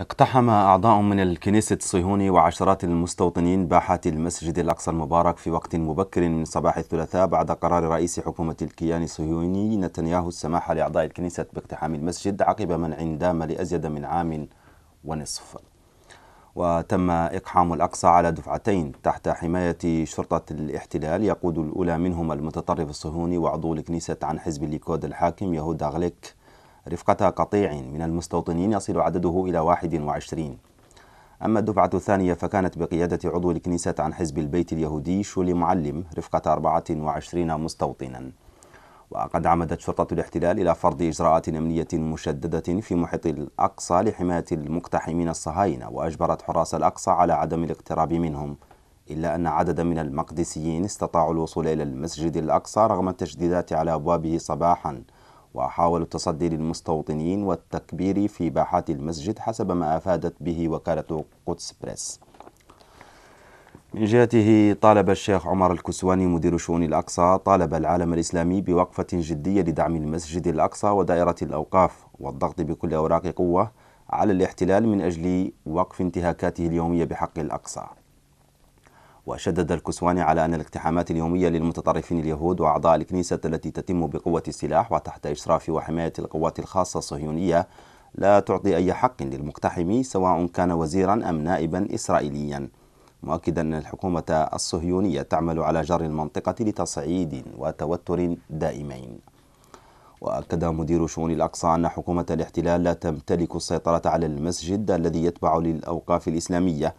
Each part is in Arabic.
اقتحم أعضاء من الكنيسة الصهيوني وعشرات المستوطنين باحات المسجد الأقصى المبارك في وقت مبكر من صباح الثلاثاء بعد قرار رئيس حكومة الكيان الصهيوني نتنياهو السماح لأعضاء الكنيسة باقتحام المسجد عقب منع دام لأزيد من عام ونصف وتم إقحام الأقصى على دفعتين تحت حماية شرطة الاحتلال يقود الأولى منهم المتطرف الصهيوني وعضو الكنيسة عن حزب الليكود الحاكم يهود أغليك رفقة قطيع من المستوطنين يصل عدده إلى 21 أما الدفعة الثانية فكانت بقيادة عضو الكنيسة عن حزب البيت اليهودي شولي معلم رفقة 24 مستوطنا وقد عمدت شرطة الاحتلال إلى فرض إجراءات أمنية مشددة في محيط الأقصى لحماية المقتحمين الصهاينة وأجبرت حراس الأقصى على عدم الاقتراب منهم إلا أن عددا من المقدسيين استطاعوا الوصول إلى المسجد الأقصى رغم التشديدات على أبوابه صباحا وحاولوا التصدي للمستوطنين والتكبير في باحات المسجد حسب ما أفادت به وكالة قدس بريس من جهته طالب الشيخ عمر الكسواني مدير شؤون الأقصى طالب العالم الإسلامي بوقفة جدية لدعم المسجد الأقصى ودائرة الأوقاف والضغط بكل أوراق قوة على الاحتلال من أجل وقف انتهاكاته اليومية بحق الأقصى وشدد الكسواني على أن الاقتحامات اليومية للمتطرفين اليهود وأعضاء الكنيسة التي تتم بقوة السلاح وتحت إشراف وحماية القوات الخاصة الصهيونية لا تعطي أي حق للمقتحم سواء كان وزيرا أم نائبا إسرائيليا مؤكدا أن الحكومة الصهيونية تعمل على جر المنطقة لتصعيد وتوتر دائمين وأكد مدير شؤون الأقصى أن حكومة الاحتلال لا تمتلك السيطرة على المسجد الذي يتبع للأوقاف الإسلامية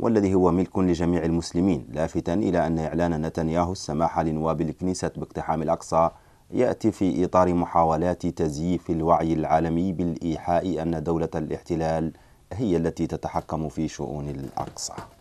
والذي هو ملك لجميع المسلمين لافتا إلى أن إعلان نتنياهو السماح لنواب الكنيسة باقتحام الأقصى يأتي في إطار محاولات تزييف الوعي العالمي بالإيحاء أن دولة الاحتلال هي التي تتحكم في شؤون الأقصى